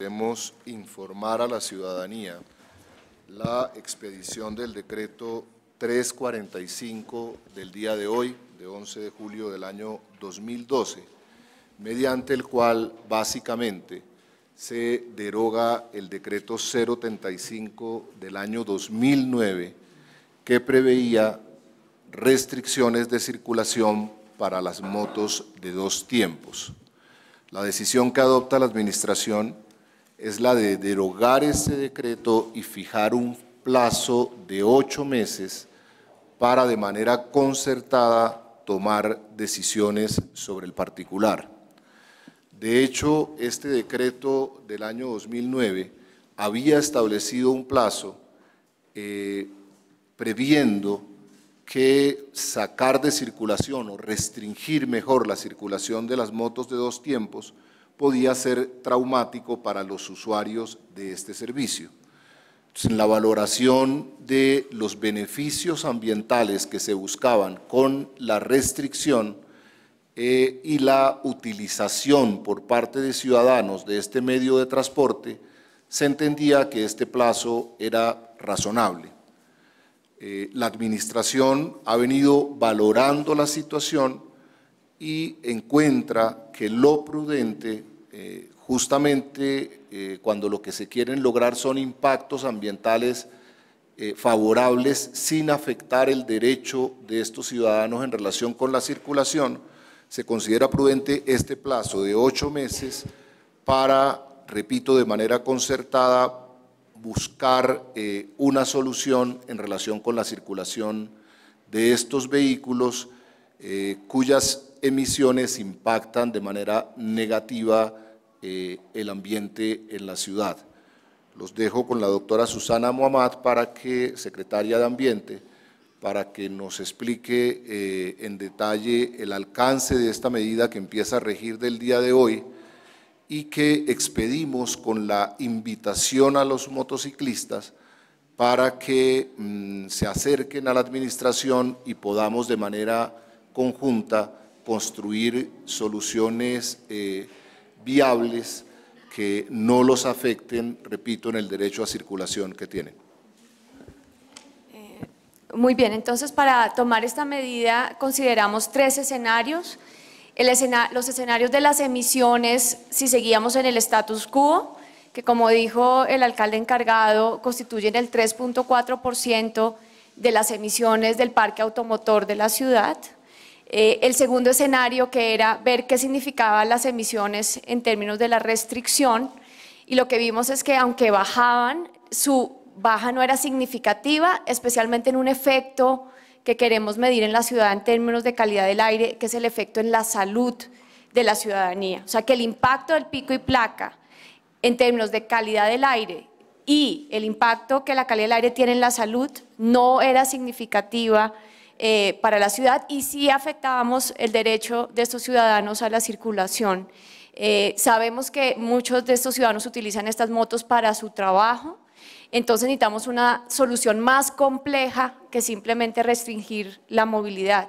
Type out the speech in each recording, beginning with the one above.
Queremos informar a la ciudadanía la expedición del decreto 345 del día de hoy, de 11 de julio del año 2012, mediante el cual básicamente se deroga el decreto 035 del año 2009 que preveía restricciones de circulación para las motos de dos tiempos. La decisión que adopta la Administración es la de derogar ese decreto y fijar un plazo de ocho meses para de manera concertada tomar decisiones sobre el particular. De hecho, este decreto del año 2009 había establecido un plazo eh, previendo que sacar de circulación o restringir mejor la circulación de las motos de dos tiempos podía ser traumático para los usuarios de este servicio. en la valoración de los beneficios ambientales que se buscaban con la restricción eh, y la utilización por parte de ciudadanos de este medio de transporte, se entendía que este plazo era razonable. Eh, la Administración ha venido valorando la situación y encuentra que lo prudente, eh, justamente eh, cuando lo que se quieren lograr son impactos ambientales eh, favorables sin afectar el derecho de estos ciudadanos en relación con la circulación, se considera prudente este plazo de ocho meses para, repito, de manera concertada, buscar una solución en relación con la circulación de estos vehículos cuyas emisiones impactan de manera negativa eh, el ambiente en la ciudad. Los dejo con la doctora Susana Muamad para que, secretaria de Ambiente, para que nos explique eh, en detalle el alcance de esta medida que empieza a regir del día de hoy y que expedimos con la invitación a los motociclistas para que mm, se acerquen a la administración y podamos de manera conjunta construir soluciones eh, viables que no los afecten, repito, en el derecho a circulación que tienen. Eh, muy bien, entonces para tomar esta medida consideramos tres escenarios. los escenarios de las emisiones, si seguíamos en el status quo, que como dijo el alcalde encargado, constituyen el 3.4% de las emisiones del parque automotor de la ciudad. Eh, el segundo escenario que era ver qué significaban las emisiones en términos de la restricción y lo que vimos es que aunque bajaban, su baja no era significativa, especialmente en un efecto que queremos medir en la ciudad en términos de calidad del aire, que es el efecto en la salud de la ciudadanía. O sea, que el impacto del pico y placa en términos de calidad del aire y el impacto que la calidad del aire tiene en la salud no era significativa eh, para la ciudad y si afectábamos el derecho de estos ciudadanos a la circulación. Eh, sabemos que muchos de estos ciudadanos utilizan estas motos para su trabajo, entonces necesitamos una solución más compleja que simplemente restringir la movilidad.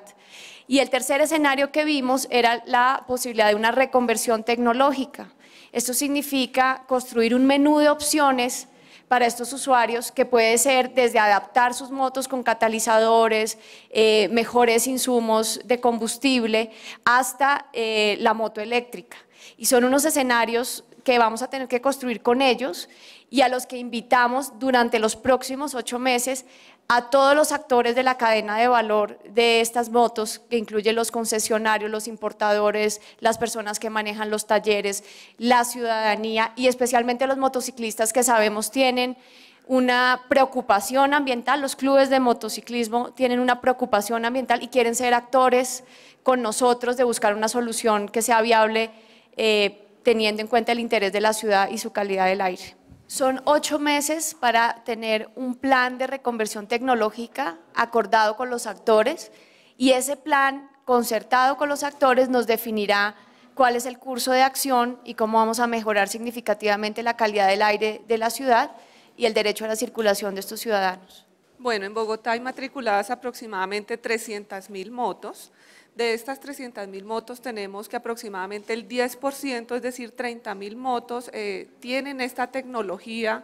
Y el tercer escenario que vimos era la posibilidad de una reconversión tecnológica. Esto significa construir un menú de opciones para estos usuarios, que puede ser desde adaptar sus motos con catalizadores, eh, mejores insumos de combustible, hasta eh, la moto eléctrica. Y son unos escenarios que vamos a tener que construir con ellos y a los que invitamos durante los próximos ocho meses a todos los actores de la cadena de valor de estas motos, que incluye los concesionarios, los importadores, las personas que manejan los talleres, la ciudadanía y especialmente los motociclistas que sabemos tienen una preocupación ambiental, los clubes de motociclismo tienen una preocupación ambiental y quieren ser actores con nosotros de buscar una solución que sea viable eh, teniendo en cuenta el interés de la ciudad y su calidad del aire. Son ocho meses para tener un plan de reconversión tecnológica acordado con los actores y ese plan concertado con los actores nos definirá cuál es el curso de acción y cómo vamos a mejorar significativamente la calidad del aire de la ciudad y el derecho a la circulación de estos ciudadanos. Bueno, en Bogotá hay matriculadas aproximadamente 300.000 motos. De estas 300.000 motos tenemos que aproximadamente el 10%, es decir, 30.000 motos, eh, tienen esta tecnología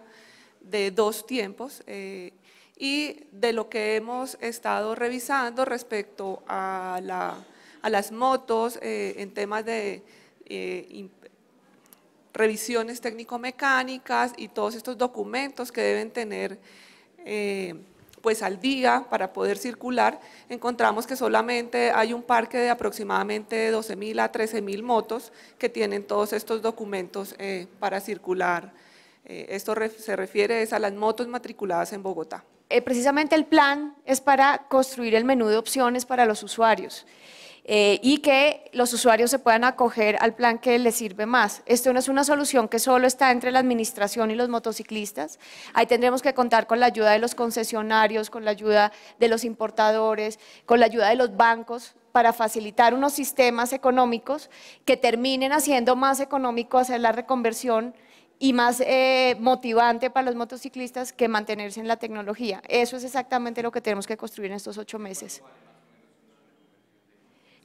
de dos tiempos. Eh, y de lo que hemos estado revisando respecto a, las motos eh, en temas de revisiones técnico-mecánicas y todos estos documentos que deben tener pues al día para poder circular, encontramos que solamente hay un parque de aproximadamente 12.000 a 13.000 motos que tienen todos estos documentos eh, para circular. Eh, esto se refiere a las motos matriculadas en Bogotá. Eh, precisamente el plan es para construir el menú de opciones para los usuarios. Eh, y que los usuarios se puedan acoger al plan que les sirve más. Esto no es una solución que solo está entre la administración y los motociclistas. Ahí tendremos que contar con la ayuda de los concesionarios, con la ayuda de los importadores, con la ayuda de los bancos para facilitar unos sistemas económicos que terminen haciendo más económico hacer la reconversión y más eh, motivante para los motociclistas que mantenerse en la tecnología. Eso es exactamente lo que tenemos que construir en estos ocho meses.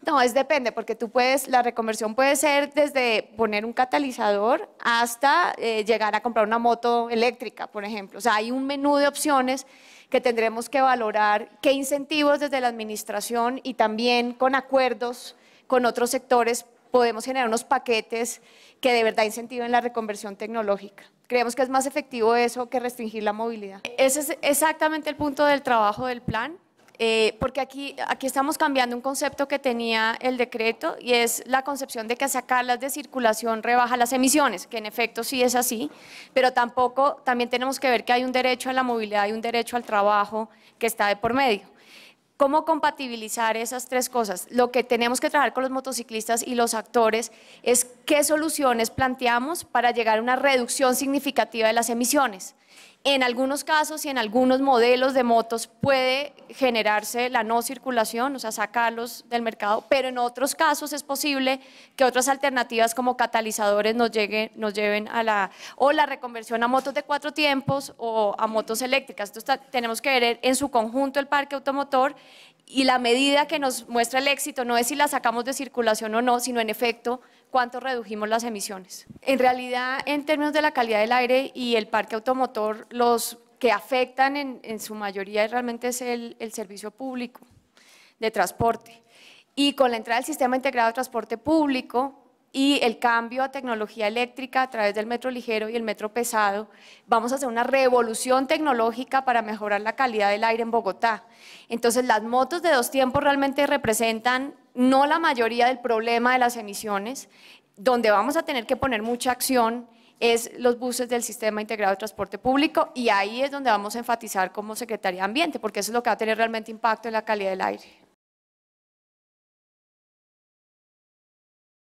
No, es depende, porque tú puedes, la reconversión puede ser desde poner un catalizador hasta eh, llegar a comprar una moto eléctrica, por ejemplo. O sea, hay un menú de opciones que tendremos que valorar, qué incentivos desde la administración y también con acuerdos con otros sectores podemos generar unos paquetes que de verdad incentiven la reconversión tecnológica. Creemos que es más efectivo eso que restringir la movilidad. Ese es exactamente el punto del trabajo del plan. Eh, porque aquí, aquí estamos cambiando un concepto que tenía el decreto y es la concepción de que sacarlas de circulación rebaja las emisiones, que en efecto sí es así, pero tampoco también tenemos que ver que hay un derecho a la movilidad y un derecho al trabajo que está de por medio. ¿Cómo compatibilizar esas tres cosas? Lo que tenemos que trabajar con los motociclistas y los actores es qué soluciones planteamos para llegar a una reducción significativa de las emisiones. En algunos casos y en algunos modelos de motos puede generarse la no circulación, o sea, sacarlos del mercado, pero en otros casos es posible que otras alternativas como catalizadores nos, lleguen, nos lleven a la, o la reconversión a motos de cuatro tiempos o a motos eléctricas. Entonces tenemos que ver en su conjunto el parque automotor y la medida que nos muestra el éxito no es si la sacamos de circulación o no, sino en efecto cuánto redujimos las emisiones. En realidad, en términos de la calidad del aire y el parque automotor, los que afectan en, su mayoría realmente es el, el servicio público de transporte. Y con la entrada del Sistema Integrado de Transporte Público, y el cambio a tecnología eléctrica a través del metro ligero y el metro pesado, vamos a hacer una revolución tecnológica para mejorar la calidad del aire en Bogotá. Entonces, las motos de dos tiempos realmente representan no la mayoría del problema de las emisiones, donde vamos a tener que poner mucha acción es los buses del Sistema Integrado de Transporte Público y ahí es donde vamos a enfatizar como Secretaría de Ambiente, porque eso es lo que va a tener realmente impacto en la calidad del aire.